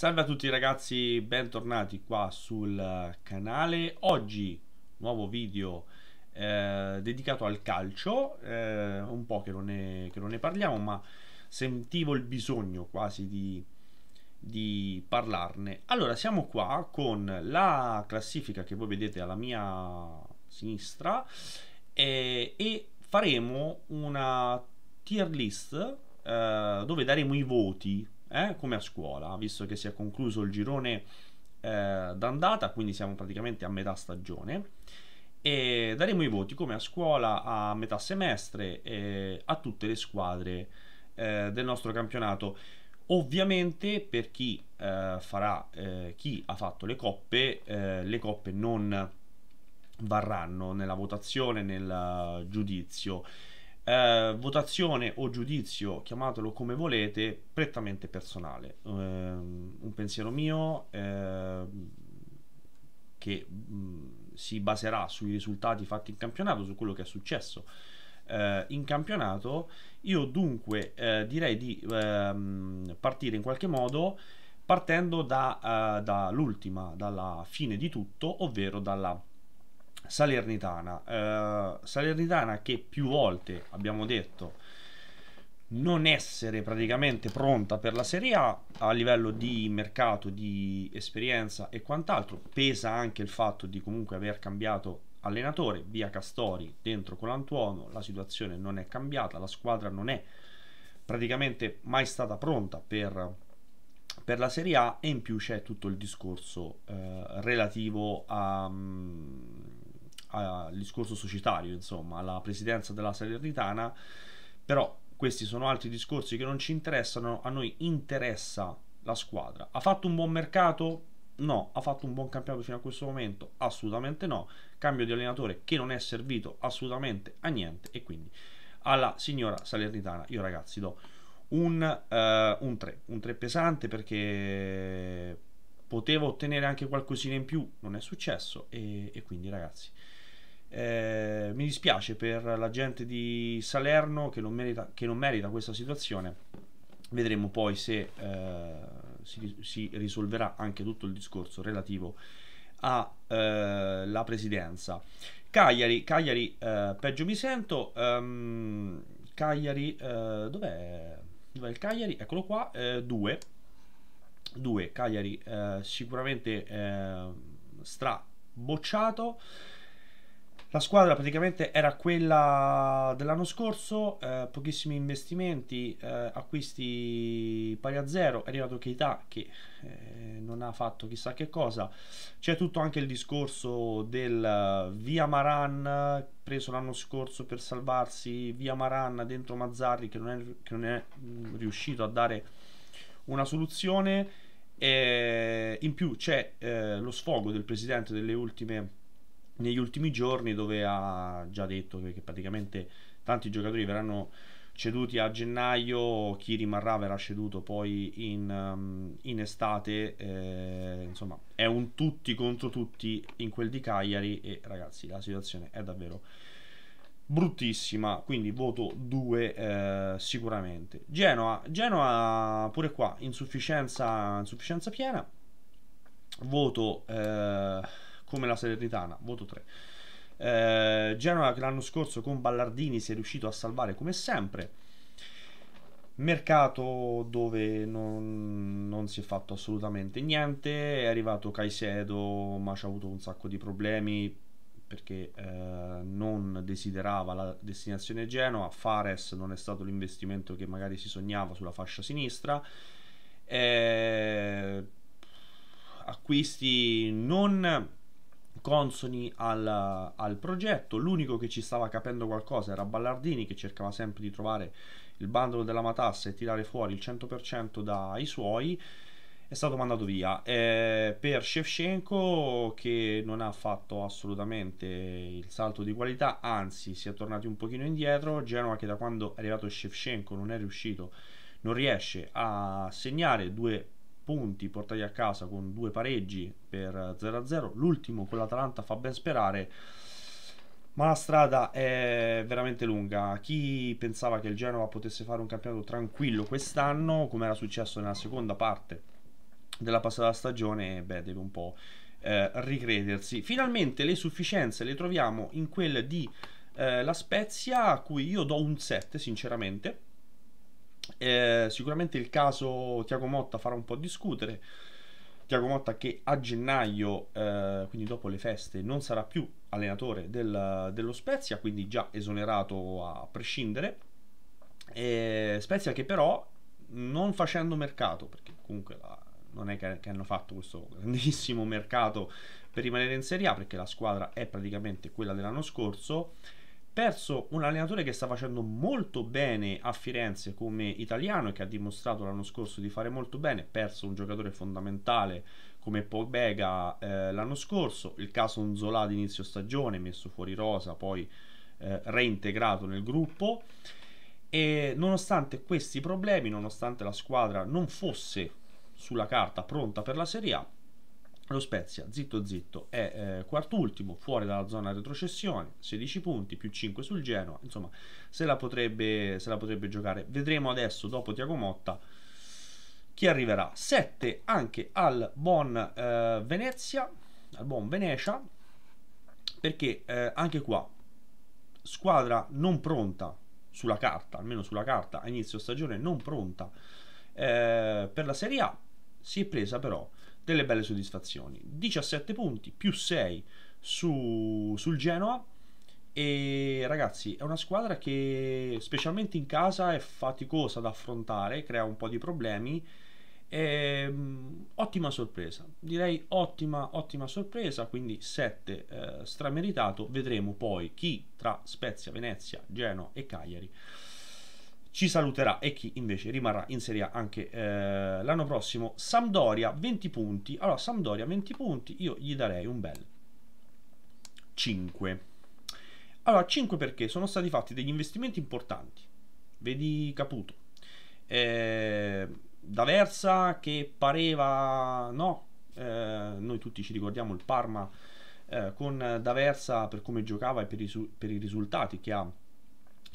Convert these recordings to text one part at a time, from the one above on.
Salve a tutti ragazzi, bentornati qua sul canale. Oggi nuovo video eh, dedicato al calcio, eh, un po' che non, ne, che non, ne, parliamo, ma sentivo il bisogno quasi di, di, parlarne. Allora, siamo qua con la classifica che voi vedete alla mia sinistra eh, e faremo una tier list eh, dove daremo i voti eh, come a scuola, visto che si è concluso il girone eh, d'andata, quindi siamo praticamente a metà stagione. E daremo i voti come a scuola a metà semestre eh, a tutte le squadre eh, del nostro campionato. Ovviamente per chi eh, farà, eh, chi ha fatto le coppe, le coppe non varranno nella votazione, nel giudizio eh, votazione o giudizio, chiamatelo come volete, prettamente personale. Eh, un pensiero mio eh, che mh, si baserà sui risultati fatti in campionato, su quello che è successo eh, in campionato. Io dunque eh, direi di ehm, partire in qualche modo partendo da, eh, dall'ultima, dalla fine di tutto, ovvero dalla Salernitana. Uh, Salernitana che più volte abbiamo detto non essere praticamente pronta per la Serie A a livello di mercato, di esperienza e quant'altro. Pesa anche il fatto di comunque aver cambiato allenatore via Castori dentro con Colantuono, la situazione non è cambiata, la squadra non è praticamente mai stata pronta per, per la Serie A e in più c'è tutto il discorso eh, relativo a, mm, al discorso societario, insomma, alla presidenza della Salernitana, però questi sono altri discorsi che non ci interessano, a noi interessa la squadra. Ha fatto un buon mercato? No. Ha fatto un buon campionato fino a questo momento? Assolutamente no. Cambio di allenatore che non è servito assolutamente a niente e quindi alla signora Salernitana io ragazzi do un, uh, eh, 3, un 3 pesante perché potevo ottenere anche qualcosina in più, non è successo e, e quindi ragazzi eh, mi dispiace per la gente di Salerno che non merita, che non merita questa situazione. Vedremo poi se eh, si, si, risolverà anche tutto il discorso relativo alla eh, presidenza. Cagliari, Cagliari eh, peggio mi sento. Um, Cagliari, eh, dov'è? Dov'è il Cagliari? Eccolo qua, 2. Eh, 2 Cagliari sicuramente stra bocciato. La squadra praticamente era quella dell'anno scorso, eh, pochissimi investimenti, eh, acquisti pari a zero, è arrivato Keita che eh, non ha fatto chissà che cosa. C'è tutto anche il discorso del eh, via Maran preso l'anno scorso per salvarsi, via Maran dentro Mazzarri che non è, che non è mm, riuscito a dare una soluzione. E in più c'è eh, lo sfogo del presidente delle ultime negli ultimi giorni dove ha già detto che, praticamente tanti giocatori verranno ceduti a gennaio, chi rimarrà verrà ceduto poi in, um, in estate, eh, insomma è un tutti contro tutti in quel di Cagliari e ragazzi la situazione è davvero bruttissima, quindi voto 2 eh, sicuramente. Genoa, Genoa pure qua insufficienza, insufficienza piena, voto... Eh, come la Salernitana, voto 3. Eh, Genova che l'anno scorso con Ballardini si è riuscito a salvare come sempre. Mercato dove non, non si è fatto assolutamente niente, è arrivato Caicedo ma ci ha avuto un sacco di problemi perché eh, non desiderava la destinazione Genoa, Fares non è stato l'investimento che magari si sognava sulla fascia sinistra, eh, acquisti non consoni al, al progetto. L'unico che ci stava capendo qualcosa era Ballardini che cercava sempre di trovare il bandolo della matassa e tirare fuori il 100% dai suoi è stato mandato via eh, per Shevchenko che non ha fatto assolutamente il salto di qualità anzi si è tornati un pochino indietro Genoa che da quando è arrivato Shevchenko non è riuscito non riesce a segnare due punti portati a casa con due pareggi per 0-0, l'ultimo con l'Atalanta fa ben sperare, ma la strada è veramente lunga. Chi pensava che il Genova potesse fare un campionato tranquillo quest'anno, come era successo nella seconda parte della passata stagione, beh, deve un po' eh, ricredersi. Finalmente le sufficienze le troviamo in quelle di eh, La Spezia, a cui io do un 7, sinceramente eh, sicuramente il caso Tiago Motta farà un po' discutere. Tiago Motta che a gennaio, eh, quindi dopo le feste, non sarà più allenatore del, dello Spezia, quindi già esonerato a prescindere. E Spezia che però non facendo mercato, perché comunque la, non è che, che, hanno fatto questo grandissimo mercato per rimanere in Serie A, perché la squadra è praticamente quella dell'anno scorso, perso un allenatore che sta facendo molto bene a Firenze come italiano e che ha dimostrato l'anno scorso di fare molto bene. Perso un giocatore fondamentale come Pogbega eh, l'anno scorso. Il caso Nzola ad inizio stagione, messo fuori rosa, poi eh, reintegrato nel gruppo. E nonostante questi problemi, nonostante la squadra non fosse sulla carta pronta per la Serie A, lo Spezia, zitto zitto, è eh, quart'ultimo, fuori dalla zona retrocessione, 16 punti, più 5 sul Genoa, insomma se la potrebbe, se la potrebbe giocare. Vedremo adesso, dopo Tiago Motta, chi arriverà. 7 anche al buon eh, Venezia, al buon Venezia, perché eh, anche qua squadra non pronta sulla carta, almeno sulla carta a inizio stagione non pronta eh, per la Serie A, si è presa però delle belle soddisfazioni. 17 punti più 6 su, sul Genoa. E ragazzi, è una squadra che specialmente in casa è faticosa da affrontare, crea un po' di problemi. E, ehm, ottima sorpresa, direi ottima, ottima sorpresa. Quindi 7 eh, strameritato. Vedremo poi chi tra Spezia, Venezia, Genoa e Cagliari ci saluterà e chi invece rimarrà in Serie A anche eh, l'anno prossimo. Sampdoria 20 punti. Allora, Sampdoria 20 punti, io gli darei un bel 5. Allora, 5 perché sono stati fatti degli investimenti importanti. Vedi Caputo. Eh, D'Aversa che pareva no, eh, noi tutti ci ricordiamo il Parma eh, con D'Aversa per come giocava e per i, per i risultati che ha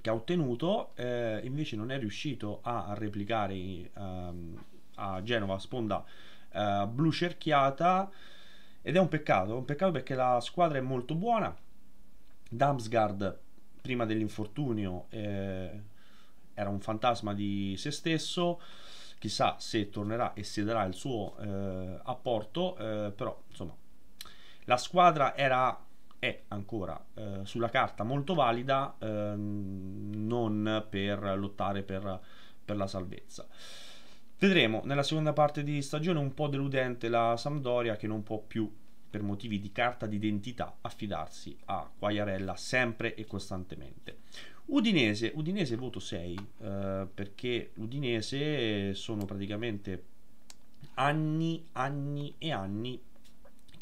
che ha ottenuto, eh, invece non è riuscito a, replicare ehm, a Genova sponda eh, blu cerchiata ed è un peccato, un peccato perché la squadra è molto buona. Damsgaard prima dell'infortunio eh, era un fantasma di se stesso, chissà se tornerà e se darà il suo eh, apporto, eh, però insomma la squadra era è ancora eh, sulla carta molto valida, ehm, non per lottare per, per la salvezza. Vedremo nella seconda parte di stagione un po' deludente la Sampdoria che non può più per motivi di carta d'identità affidarsi a Quagliarella sempre e costantemente. Udinese, Udinese voto 6 eh, perché l'Udinese sono praticamente anni, anni e anni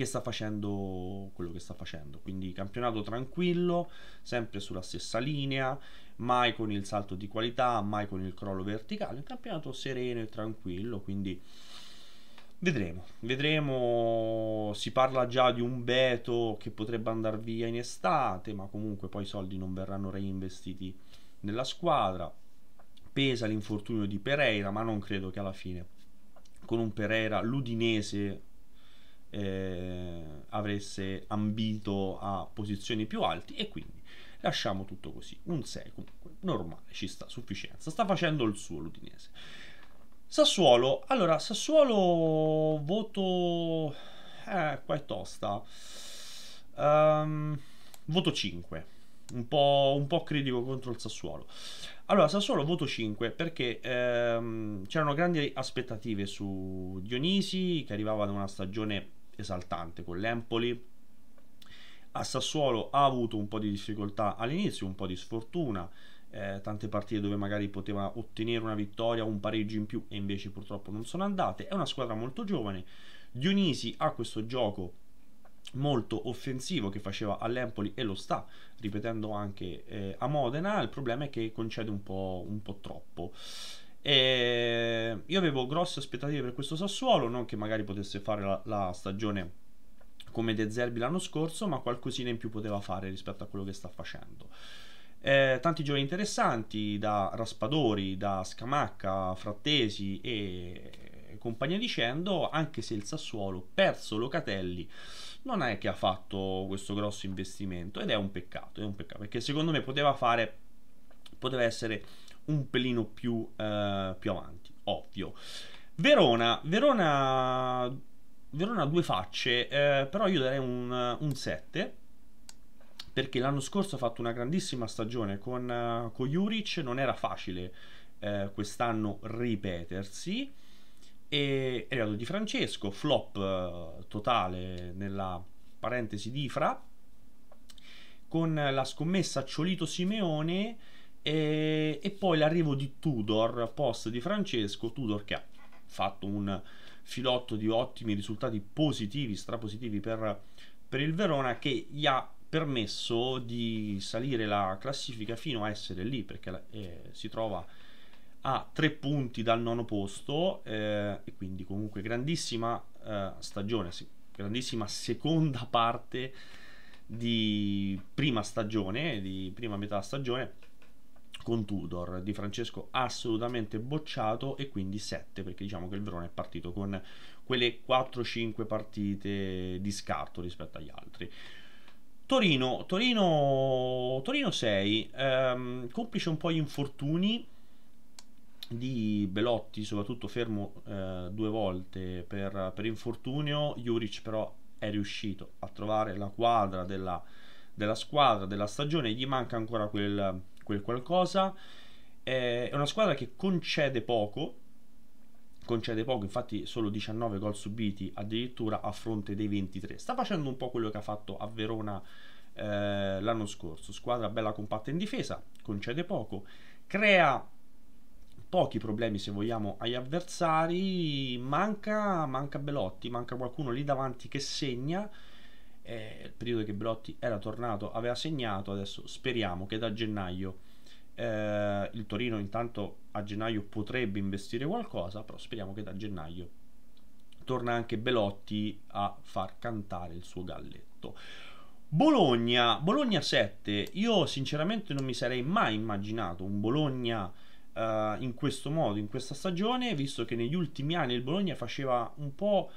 che sta facendo quello che sta facendo. Quindi campionato tranquillo, sempre sulla stessa linea, mai con il salto di qualità, mai con il crollo verticale. Un campionato sereno e tranquillo, quindi vedremo. Vedremo, si parla già di un Beto che potrebbe andare via in estate, ma comunque poi i soldi non verranno reinvestiti nella squadra. Pesa l'infortunio di Pereira, ma non credo che alla fine con un Pereira l'Udinese eh, avesse ambito a posizioni più alti e quindi lasciamo tutto così. Un 6 comunque, normale, ci sta, sufficienza. Sta facendo il suo l'Udinese. Sassuolo, allora Sassuolo voto... Eh, qua è tosta. Um, voto 5. Un po', un po', critico contro il Sassuolo. Allora, Sassuolo voto 5 perché ehm, c'erano grandi aspettative su Dionisi che arrivava da una stagione esaltante con l'Empoli. A Sassuolo ha avuto un po' di difficoltà all'inizio, un po' di sfortuna, eh, tante partite dove magari poteva ottenere una vittoria, un pareggio in più e invece purtroppo non sono andate. È una squadra molto giovane. Dionisi ha questo gioco molto offensivo che faceva all'Empoli e lo sta ripetendo anche eh, a Modena. Il problema è che concede un po', un po troppo. E io avevo grosse aspettative per questo Sassuolo, non che magari potesse fare la, la stagione come De Zerbi l'anno scorso, ma qualcosina in più poteva fare rispetto a quello che sta facendo. Eh, tanti giovani interessanti da Raspadori, da Scamacca, Frattesi e compagnia dicendo, anche se il Sassuolo perso Locatelli non è che ha fatto questo grosso investimento ed è un peccato, è un peccato perché secondo me poteva fare poteva essere un pelino più, eh, più avanti, ovvio. Verona, Verona, Verona due facce, eh, però io darei un, 7 perché l'anno scorso ha fatto una grandissima stagione con, uh, con Juric, non era facile uh, quest'anno ripetersi. E è arrivato Di Francesco, flop uh, totale nella parentesi di Fra con la scommessa Ciolito Simeone e, e poi l'arrivo di Tudor, post di Francesco, Tudor che ha fatto un filotto di ottimi risultati positivi, strapositivi per, per il Verona che gli ha permesso di salire la classifica fino a essere lì perché eh, si trova a tre punti dal nono posto eh, e quindi comunque grandissima eh, stagione, grandissima seconda parte di prima stagione, di prima metà stagione con Tudor di Francesco assolutamente bocciato e quindi 7 perché diciamo che il Verona è partito con quelle 4-5 partite di scarto rispetto agli altri. Torino, Torino, Torino 6, ehm, complice un po' gli infortuni di Belotti, soprattutto fermo eh, due volte per, per, infortunio, Juric però è riuscito a trovare la quadra della, della squadra, della stagione, gli manca ancora quel quel qualcosa. È una squadra che concede poco, concede poco, infatti solo 19 gol subiti addirittura a fronte dei 23. Sta facendo un po' quello che ha fatto a Verona eh, l'anno scorso, squadra bella compatta in difesa, concede poco, crea pochi problemi se vogliamo agli avversari, manca, manca Belotti, manca qualcuno lì davanti che segna è il periodo che Belotti era tornato, aveva segnato, adesso speriamo che da gennaio eh, il Torino intanto a gennaio potrebbe investire qualcosa, però speriamo che da gennaio torna anche Belotti a far cantare il suo galletto. Bologna, Bologna 7, io sinceramente non mi sarei mai immaginato un Bologna eh, in questo modo, in questa stagione, visto che negli ultimi anni il Bologna faceva un po'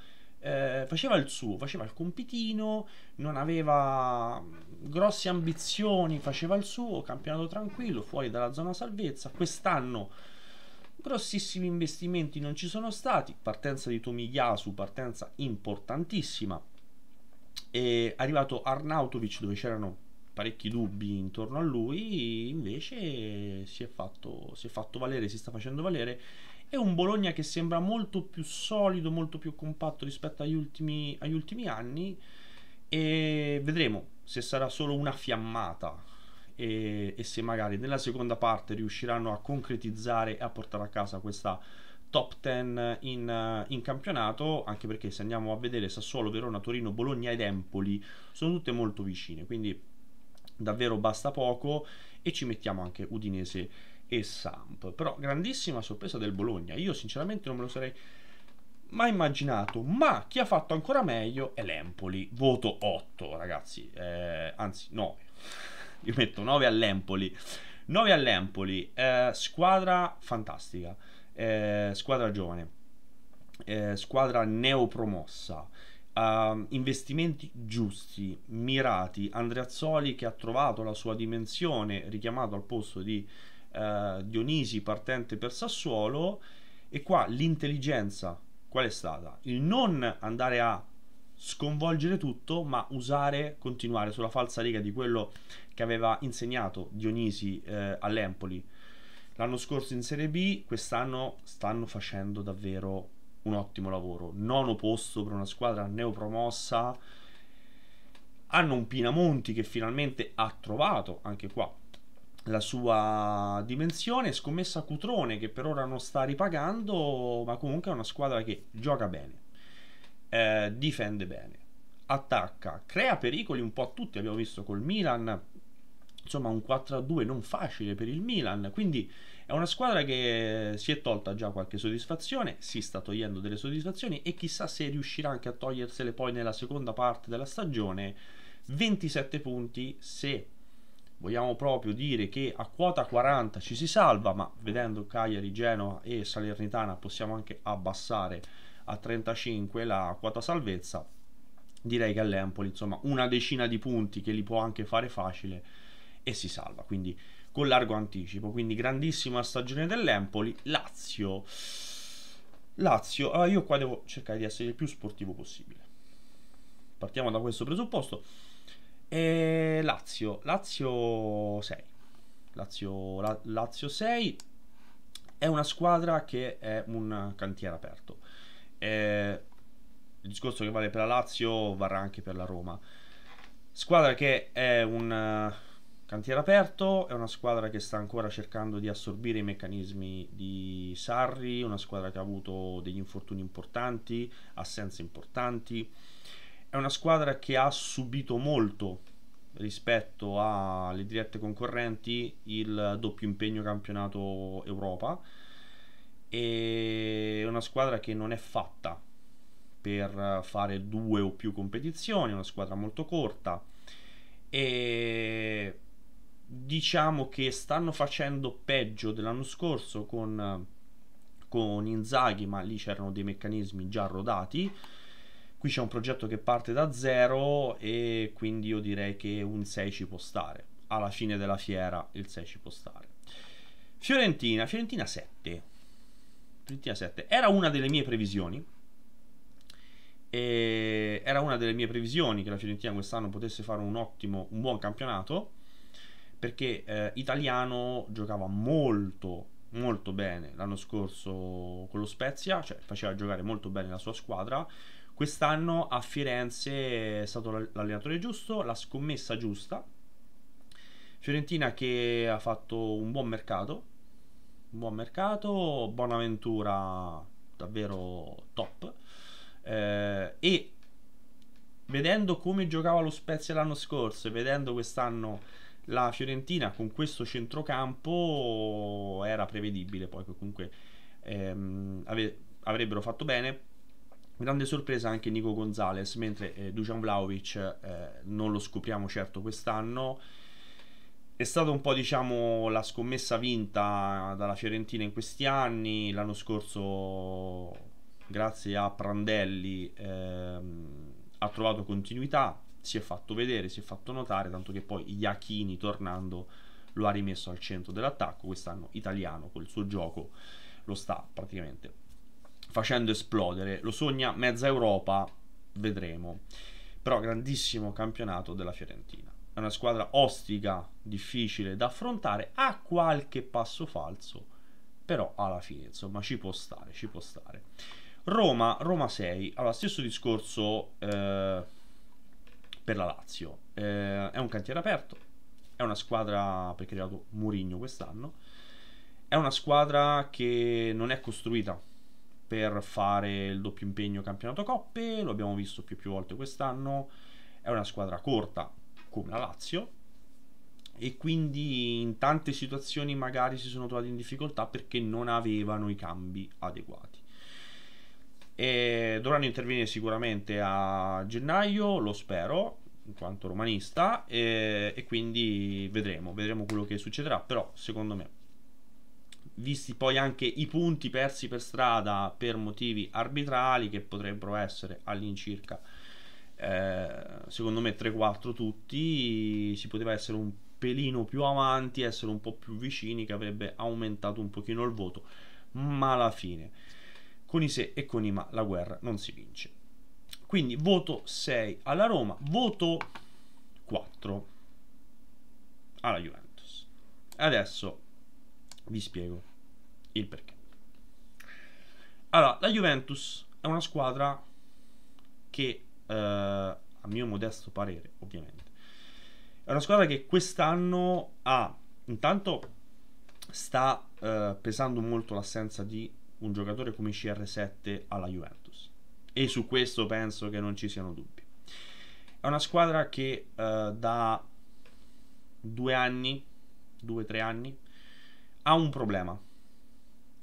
eh, faceva il suo, faceva il compitino, non aveva mm, grosse ambizioni, faceva il suo, campionato tranquillo, fuori dalla zona salvezza. Quest'anno grossissimi investimenti non ci sono stati, partenza di Tomiyasu, partenza importantissima. È arrivato Arnautovic dove c'erano parecchi dubbi intorno a lui, invece si è, fatto, si è fatto valere, si sta facendo valere. È un Bologna che sembra molto più solido, molto più compatto rispetto agli ultimi, agli ultimi anni e vedremo se sarà solo una fiammata e, e, se magari nella seconda parte riusciranno a concretizzare e a portare a casa questa top 10 in, in campionato, anche perché se andiamo a vedere Sassuolo, Verona, Torino, Bologna ed Empoli sono tutte molto vicine, quindi davvero basta poco e ci mettiamo anche Udinese e Samp. Però grandissima sorpresa del Bologna, io sinceramente non me lo sarei mai immaginato, ma chi ha fatto ancora meglio è l'Empoli, voto 8 ragazzi, eh, anzi 9, io metto 9 all'Empoli, 9 all'Empoli, eh, squadra fantastica, eh, squadra giovane, eh, squadra neopromossa, Uh, investimenti giusti, mirati, Andreazzoli che ha trovato la sua dimensione, richiamato al posto di uh, Dionisi partente per Sassuolo e qua l'intelligenza qual è stata? Il non andare a sconvolgere tutto, ma usare, continuare sulla falsa riga di quello che aveva insegnato Dionisi eh, all'Empoli. L'anno scorso in Serie B, quest'anno stanno facendo davvero un ottimo lavoro. Nono posto per una squadra neopromossa. Hanno un Pinamonti che finalmente ha trovato anche qua la sua dimensione. Scommessa Cutrone che per ora non sta ripagando, ma comunque è una squadra che gioca bene, eh, difende bene, attacca, crea pericoli un po' a tutti. Abbiamo visto col Milan, insomma, un 4-2 non facile per il Milan. Quindi è una squadra che si è tolta già qualche soddisfazione, si sta togliendo delle soddisfazioni e chissà se riuscirà anche a togliersele poi nella seconda parte della stagione. 27 punti se vogliamo proprio dire che a quota 40 ci si salva, ma vedendo Cagliari, Genoa e Salernitana possiamo anche abbassare a 35 la quota salvezza. Direi che all'Empoli, insomma, una decina di punti che li può anche fare facile e si salva. Quindi con largo anticipo. Quindi grandissima stagione dell'Empoli. Lazio. Lazio, allora ah, io qua devo cercare di essere il più sportivo possibile. Partiamo da questo presupposto. E Lazio, Lazio 6. Lazio, la, Lazio 6 è una squadra che è un cantiere aperto. Eh, il discorso che vale per la Lazio varrà anche per la Roma. Squadra che è un Cantiere aperto, è una squadra che sta ancora cercando di assorbire i meccanismi di Sarri, una squadra che ha avuto degli infortuni importanti, assenze importanti, è una squadra che ha subito molto rispetto alle dirette concorrenti il doppio impegno campionato Europa, è una squadra che non è fatta per fare due o più competizioni, è una squadra molto corta e diciamo che stanno facendo peggio dell'anno scorso con, con Inzaghi, ma lì c'erano dei meccanismi già rodati. Qui c'è un progetto che parte da zero e quindi io direi che un 6 ci può stare. Alla fine della fiera il 6 ci può stare. Fiorentina, Fiorentina 7. Fiorentina 7. Era una delle mie previsioni. E era una delle mie previsioni che la Fiorentina quest'anno potesse fare un ottimo, un buon campionato perché eh, Italiano giocava molto molto bene l'anno scorso con lo Spezia, cioè faceva giocare molto bene la sua squadra. Quest'anno a Firenze è stato l'allenatore giusto, la scommessa giusta. Fiorentina che ha fatto un buon mercato, un buon mercato, Bonaventura davvero top. Eh, e vedendo come giocava lo Spezia l'anno scorso e vedendo quest'anno la Fiorentina con questo centrocampo era prevedibile, poi che comunque ehm, ave- avrebbero fatto bene. Grande sorpresa anche Nico Gonzalez, mentre eh, Dujan Vlaovic eh, non lo scopriamo certo quest'anno. È stata un po' diciamo la scommessa vinta dalla Fiorentina in questi anni, l'anno scorso grazie a Prandelli ehm, ha trovato continuità, si è fatto vedere, si è fatto notare, tanto che poi Iachini tornando lo ha rimesso al centro dell'attacco, quest'anno italiano col suo gioco lo sta praticamente facendo esplodere, lo sogna mezza Europa, vedremo, però grandissimo campionato della Fiorentina. È una squadra ostica, difficile da affrontare, ha qualche passo falso, però alla fine insomma ci può stare, ci può stare. Roma, Roma 6, allora stesso discorso... Eh, per la Lazio. Eh, è un cantiere aperto, è una squadra perché è arrivato Murigno quest'anno, è una squadra che non è costruita per fare il doppio impegno campionato coppe, lo abbiamo visto più e più volte quest'anno, è una squadra corta come la Lazio e quindi in tante situazioni magari si sono trovati in difficoltà perché non avevano i cambi adeguati e dovranno intervenire sicuramente a gennaio, lo spero, in quanto romanista, e, e quindi vedremo, vedremo quello che succederà, però secondo me, visti poi anche i punti persi per strada per motivi arbitrali, che potrebbero essere all'incirca, eh, secondo me 3-4 tutti, si poteva essere un pelino più avanti, essere un po' più vicini, che avrebbe aumentato un pochino il voto, ma alla fine con i se e con i ma la guerra non si vince. Quindi voto 6 alla Roma, voto 4 alla Juventus. Adesso vi spiego il perché. Allora, la Juventus è una squadra che, eh, a mio modesto parere, ovviamente, è una squadra che quest'anno ha, intanto, sta eh, pesando molto l'assenza di un giocatore come CR7 alla Juventus. E su questo penso che non ci siano dubbi. È una squadra che eh, da due anni, due tre anni, ha un problema.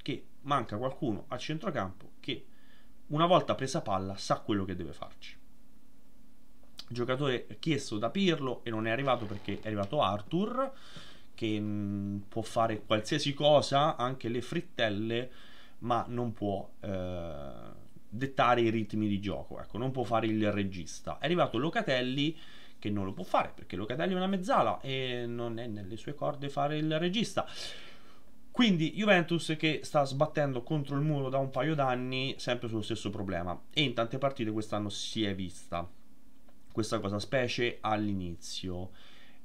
Che manca qualcuno a centrocampo che una volta presa palla sa quello che deve farci. Il Giocatore chiesto da Pirlo e non è arrivato perché è arrivato Arthur che mh, mm, può fare qualsiasi cosa, anche le frittelle ma non può eh, dettare i ritmi di gioco, ecco, non può fare il regista. È arrivato Locatelli che non lo può fare perché Locatelli è una mezzala e non è nelle sue corde fare il regista. Quindi Juventus che sta sbattendo contro il muro da un paio d'anni, sempre sullo stesso problema. E in tante partite quest'anno si è vista questa cosa, specie all'inizio.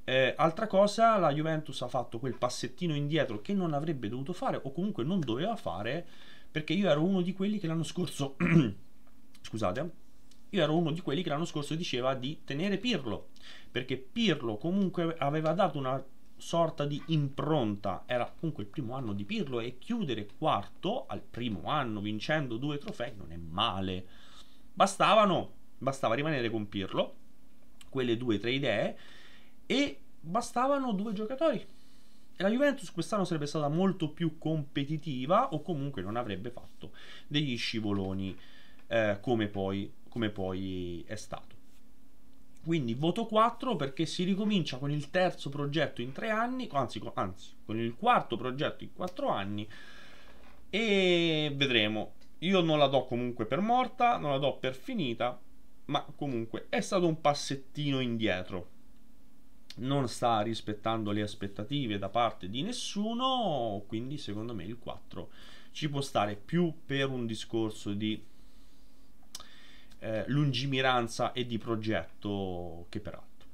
Eh, altra cosa, la Juventus ha fatto quel passettino indietro che non avrebbe dovuto fare o comunque non doveva fare perché io ero uno di quelli che l'anno scorso scusate, io ero uno di quelli che l'anno scorso diceva di tenere Pirlo, perché Pirlo comunque aveva dato una sorta di impronta, era comunque il primo anno di Pirlo e chiudere quarto al primo anno vincendo due trofei non è male. Bastavano, bastava rimanere con Pirlo, quelle due o tre idee e bastavano due giocatori. E la Juventus quest'anno sarebbe stata molto più competitiva o comunque non avrebbe fatto degli scivoloni eh, come, poi, come poi è stato. Quindi voto 4 perché si ricomincia con il terzo progetto in tre anni, anzi, anzi con il quarto progetto in quattro anni e vedremo. Io non la do comunque per morta, non la do per finita, ma comunque è stato un passettino indietro non sta rispettando le aspettative da parte di nessuno, quindi secondo me il 4 ci può stare più per un discorso di eh, lungimiranza e di progetto che per altro.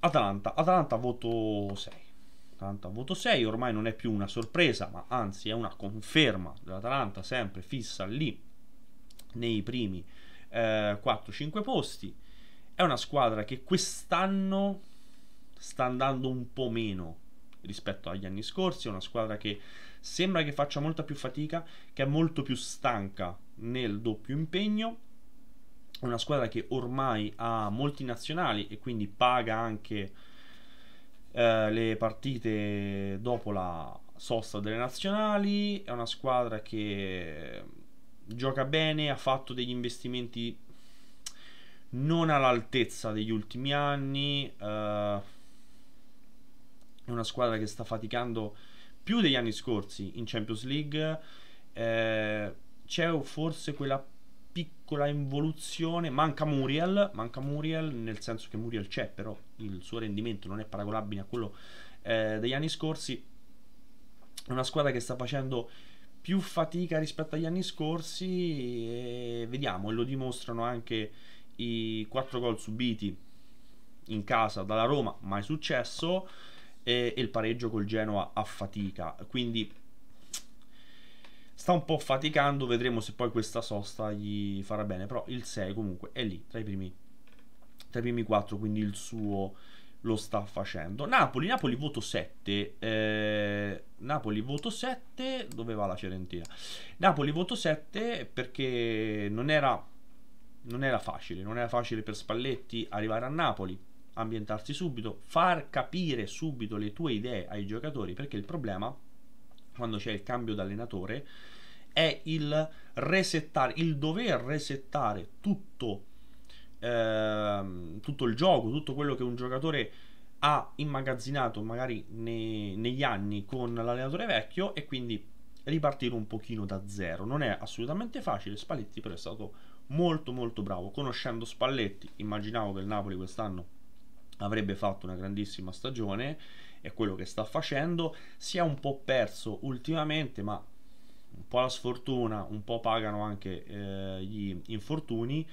Atalanta, Atalanta voto 6. Atalanta voto 6 ormai non è più una sorpresa, ma anzi è una conferma dell'Atalanta sempre fissa lì nei primi eh, 4-5 posti. È una squadra che quest'anno sta andando un po' meno rispetto agli anni scorsi, è una squadra che sembra che faccia molta più fatica, che è molto più stanca nel doppio impegno, È una squadra che ormai ha molti nazionali e quindi paga anche eh, le partite dopo la sosta delle nazionali, è una squadra che gioca bene, ha fatto degli investimenti non all'altezza degli ultimi anni. Eh, è una squadra che sta faticando più degli anni scorsi in Champions League. Eh, c'è forse quella piccola involuzione. Manca Muriel, manca Muriel, nel senso che Muriel c'è, però il suo rendimento non è paragonabile a quello eh, degli anni scorsi. È una squadra che sta facendo più fatica rispetto agli anni scorsi e vediamo, e lo dimostrano anche i 4 gol subiti in casa dalla Roma, mai successo e, il pareggio col Genoa a fatica. Quindi sta un po' faticando, vedremo se poi questa sosta gli farà bene, però il 6 comunque è lì, tra i primi, tra i primi 4, quindi il suo lo sta facendo. Napoli, Napoli voto 7, eh, Napoli voto 7, dove va la Fiorentina? Napoli voto 7 perché non era, non era facile, non era facile per Spalletti arrivare a Napoli, ambientarsi subito, far capire subito le tue idee ai giocatori, perché il problema quando c'è il cambio d'allenatore è il resettare, il dover resettare tutto, ehm, tutto il gioco, tutto quello che un giocatore ha immagazzinato magari ne, negli anni con l'allenatore vecchio e quindi ripartire un pochino da zero. Non è assolutamente facile, Spalletti però è stato molto molto bravo. Conoscendo Spalletti, immaginavo che il Napoli quest'anno avrebbe fatto una grandissima stagione, è quello che sta facendo, si è un po' perso ultimamente, ma un po' la sfortuna, un po' pagano anche eh, gli infortuni,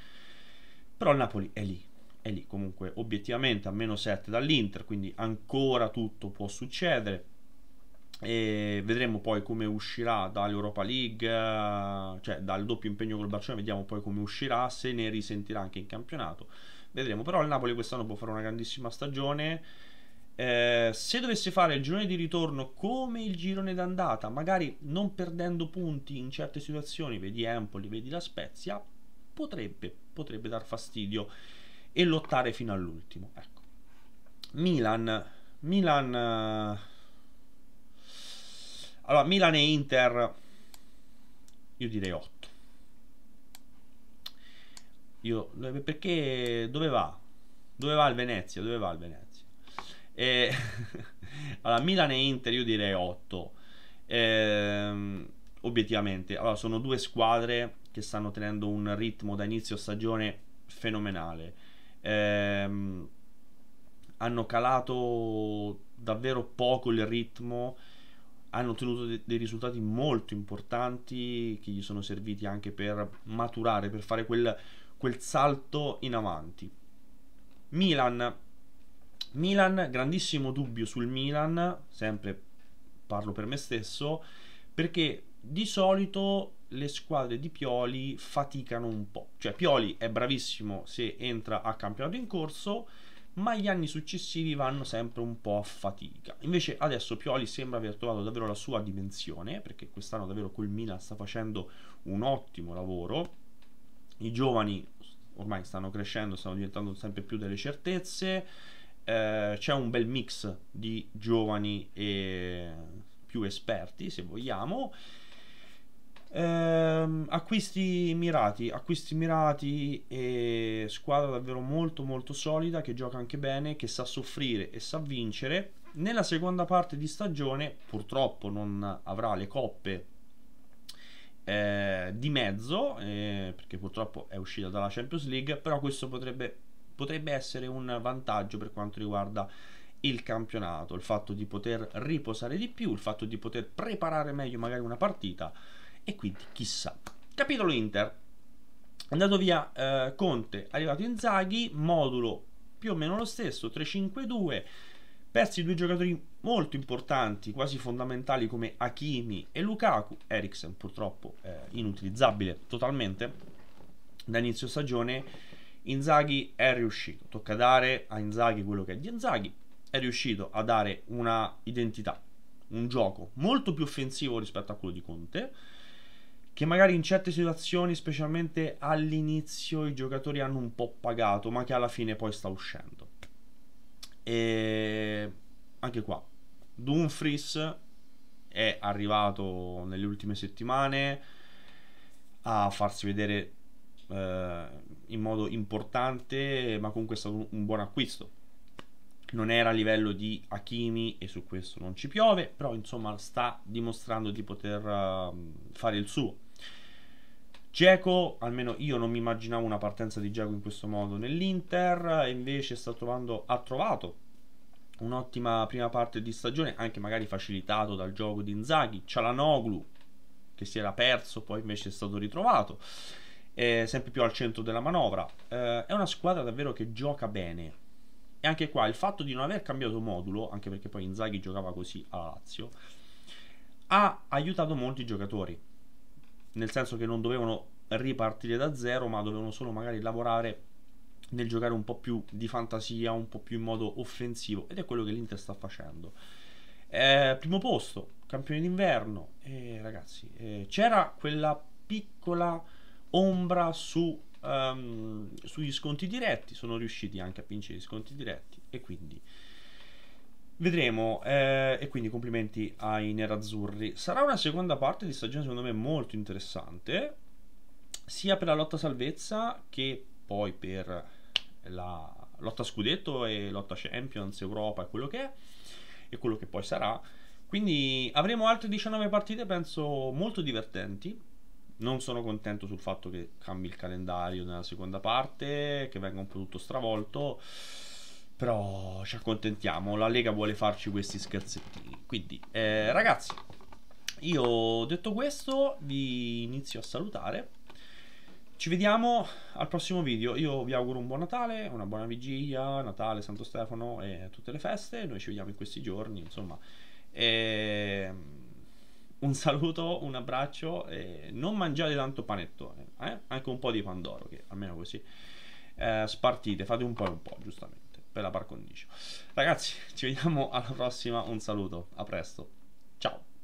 però il Napoli è lì, è lì comunque obiettivamente a meno 7 dall'Inter, quindi ancora tutto può succedere. E vedremo poi come uscirà dall'Europa League, cioè dal doppio impegno col Barcellona, vediamo poi come uscirà, se ne risentirà anche in campionato vedremo. Però il Napoli quest'anno può fare una grandissima stagione. Eh, se dovesse fare il girone di ritorno come il girone d'andata, magari non perdendo punti in certe situazioni, vedi Empoli, vedi la Spezia, potrebbe, potrebbe dar fastidio e lottare fino all'ultimo. Ecco. Milan, Milan... Eh, allora, Milan e Inter, io direi 8. Io, eh, perché dove va? Dove va il Venezia? Dove va il Venezia? E, eh, allora, Milan e Inter io direi 8. Ehm, obiettivamente, allora, sono due squadre che stanno tenendo un ritmo da inizio stagione fenomenale. Ehm, hanno calato davvero poco il ritmo, hanno ottenuto dei risultati molto importanti che gli sono serviti anche per maturare, per fare quel quel salto in avanti. Milan, Milan, grandissimo dubbio sul Milan, sempre parlo per me stesso, perché di solito le squadre di Pioli faticano un po'. Cioè Pioli è bravissimo se entra a campionato in corso, ma gli anni successivi vanno sempre un po' a fatica. Invece adesso Pioli sembra aver trovato davvero la sua dimensione, perché quest'anno davvero col Milan sta facendo un ottimo lavoro i giovani ormai stanno crescendo, stanno diventando sempre più delle certezze, eh, c'è un bel mix di giovani e più esperti se vogliamo. Eh, acquisti mirati, acquisti mirati e squadra davvero molto molto solida che gioca anche bene, che sa soffrire e sa vincere. Nella seconda parte di stagione purtroppo non avrà le coppe eh, di mezzo, eh, perché purtroppo è uscita dalla Champions League, però questo potrebbe, potrebbe essere un vantaggio per quanto riguarda il campionato, il fatto di poter riposare di più, il fatto di poter preparare meglio magari una partita e quindi chissà. Capitolo Inter. Andato via eh, Conte, arrivato Inzaghi, modulo più o meno lo stesso, 3-5-2 persi due giocatori molto importanti, quasi fondamentali come Hakimi e Lukaku, Eriksen purtroppo eh, inutilizzabile totalmente da inizio stagione, Inzaghi è riuscito, tocca dare a Inzaghi quello che è di Inzaghi, è riuscito a dare una identità, un gioco molto più offensivo rispetto a quello di Conte, che magari in certe situazioni, specialmente all'inizio, i giocatori hanno un po' pagato, ma che alla fine poi sta uscendo. E anche qua, Dumfries è arrivato nelle ultime settimane a farsi vedere eh, in modo importante, ma comunque è stato un, buon acquisto. Non era a livello di Akimi e su questo non ci piove, però insomma sta dimostrando di poter uh, fare il suo Geco, almeno io non mi immaginavo una partenza di Geco in questo modo nell'Inter, invece sta trovando, ha trovato un'ottima prima parte di stagione, anche magari facilitato dal gioco di Inzaghi, Cialanoglu che si era perso, poi invece è stato ritrovato, è sempre più al centro della manovra. Eh, è una squadra davvero che gioca bene. E anche qua il fatto di non aver cambiato modulo, anche perché poi Inzaghi giocava così a Lazio, ha aiutato molti giocatori nel senso che non dovevano ripartire da zero, ma dovevano solo magari lavorare nel giocare un po' più di fantasia, un po' più in modo offensivo, ed è quello che l'Inter sta facendo. Eh, primo posto, campione d'inverno, eh, ragazzi, eh, c'era quella piccola ombra su, um, sugli sconti diretti, sono riusciti anche a vincere gli sconti diretti e quindi Vedremo, eh, e quindi complimenti ai nerazzurri. Sarà una seconda parte di stagione secondo me molto interessante, sia per la lotta salvezza che poi per la lotta scudetto e lotta Champions, Europa e quello che è, e quello che poi sarà. Quindi avremo altre 19 partite, penso, molto divertenti. Non sono contento sul fatto che cambi il calendario nella seconda parte, che venga un po' tutto stravolto però ci accontentiamo, la Lega vuole farci questi scherzettini. Quindi, eh, ragazzi, io detto questo vi inizio a salutare. Ci vediamo al prossimo video. Io vi auguro un buon Natale, una buona vigilia, Natale, Santo Stefano e tutte le feste. Noi ci vediamo in questi giorni, insomma. E... Ehm, un saluto, un abbraccio e non mangiate tanto panettone, eh? anche un po' di pandoro, che almeno così eh, spartite, fate un po' e un po', giustamente per la par condicio. Ragazzi, ci vediamo alla prossima, un saluto, a presto, ciao!